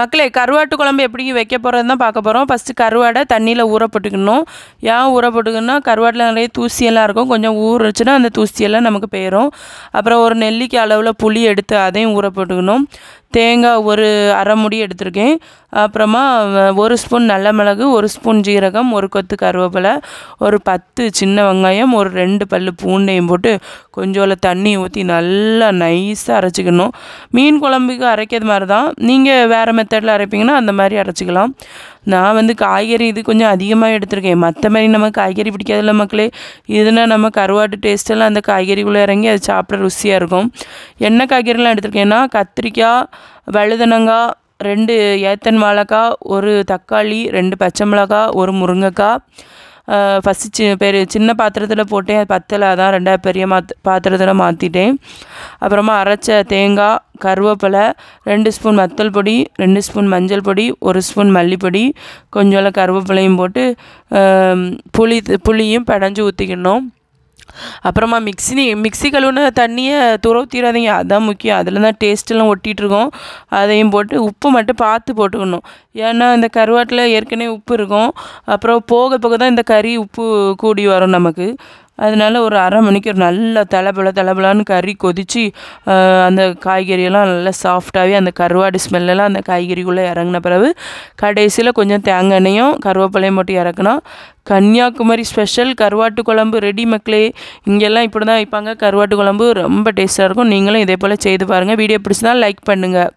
மக்களே கருவாட்டு குழம்பு எப்படி வைக்க போகிறது தான் பார்க்க போகிறோம் ஃபஸ்ட்டு கருவாடை தண்ணியில் ஊற போட்டுக்கணும் ஏன் ஊற போட்டுக்கணும்னா கருவாட்டில் நிறைய தூசியெல்லாம் இருக்கும் கொஞ்சம் ஊறுச்சுன்னா அந்த தூசியெல்லாம் நமக்கு போயிடும் அப்புறம் ஒரு நெல்லிக்கு அளவில் புளி எடுத்து அதையும் ஊற போட்டுக்கணும் தேங்காய் ஒரு அரை முடி எடுத்திருக்கேன் அப்புறமா ஒரு ஸ்பூன் நல்ல மிளகு ஒரு ஸ்பூன் ஜீரகம் ஒரு கொத்து கருவேப்பிலை ஒரு பத்து சின்ன வெங்காயம் ஒரு ரெண்டு பல் பூண்டையும் போட்டு கொஞ்சோல தண்ணி ஊற்றி நல்லா நைஸாக அரைச்சிக்கணும் மீன் குழம்புக்கு அரைக்கிறது மாதிரி தான் நீங்கள் வேறு மெத்தடில் அரைப்பீங்கன்னா அந்த மாதிரி அரைச்சிக்கலாம் நான் வந்து காய்கறி இது கொஞ்சம் அதிகமாக எடுத்திருக்கேன் மற்ற மாதிரி நம்ம காய்கறி பிடிக்காதுல்ல மக்களே இதுனா நம்ம கருவாட்டு டேஸ்ட்டெல்லாம் அந்த காய்கறிக்குள்ளே இறங்கி அது சாப்பிட ருசியாக இருக்கும் என்ன காய்கறிலாம் எடுத்திருக்கேன்னா கத்திரிக்காய் வழுதனங்காய் ரெண்டு ஏத்தன் வாழைக்காய் ஒரு தக்காளி ரெண்டு பச்சை மிளகாய் ஒரு முருங்கைக்காய் ஃபஸ்ட்டு சி பெரிய சின்ன பாத்திரத்தில் போட்டேன் அது பத்தலை அதான் ரெண்டாவது பெரிய மாத் பாத்திரத்தில் மாற்றிட்டேன் அப்புறமா அரைச்ச தேங்காய் கருவேப்பிலை ரெண்டு ஸ்பூன் மத்தல் பொடி ரெண்டு ஸ்பூன் மஞ்சள் பொடி ஒரு ஸ்பூன் மல்லிப்பொடி கொஞ்சோண்டு கருவேப்பிலையும் போட்டு புளி புளியும் பிடஞ்சி ஊற்றிக்கணும் அப்புறமா மிக்ஸி மிக்சி கழுவுன தண்ணியை துறவுத்திடாதீங்க அதுதான் முக்கியம் அதில் தான் டேஸ்ட்டெல்லாம் ஒட்டிகிட்ருக்கோம் அதையும் போட்டு உப்பு மட்டும் பார்த்து போட்டுக்கணும் ஏன்னா இந்த கருவாட்டில் ஏற்கனவே உப்பு இருக்கும் அப்புறம் போக போக தான் இந்த கறி உப்பு கூடி வரும் நமக்கு அதனால் ஒரு அரை மணிக்கு ஒரு நல்ல தலைபல தலைபலான்னு கறி கொதித்து அந்த காய்கறியெல்லாம் நல்லா சாஃப்டாகவே அந்த கருவாடு ஸ்மெல்லாம் அந்த காய்கறிக்குள்ளே இறங்கின பிறகு கடைசியில் கொஞ்சம் தேங்காய் எண்ணெயும் கருவேப்பிலையும் போட்டு இறக்கணும் கன்னியாகுமரி ஸ்பெஷல் கருவாட்டு குழம்பு ரெடி மக்களே இங்கெல்லாம் இப்படி தான் வைப்பாங்க கருவாட்டு குழம்பு ரொம்ப டேஸ்ட்டாக இருக்கும் நீங்களும் இதே போல் செய்து பாருங்கள் வீடியோ பிடிச்சிதான் லைக் பண்ணுங்கள்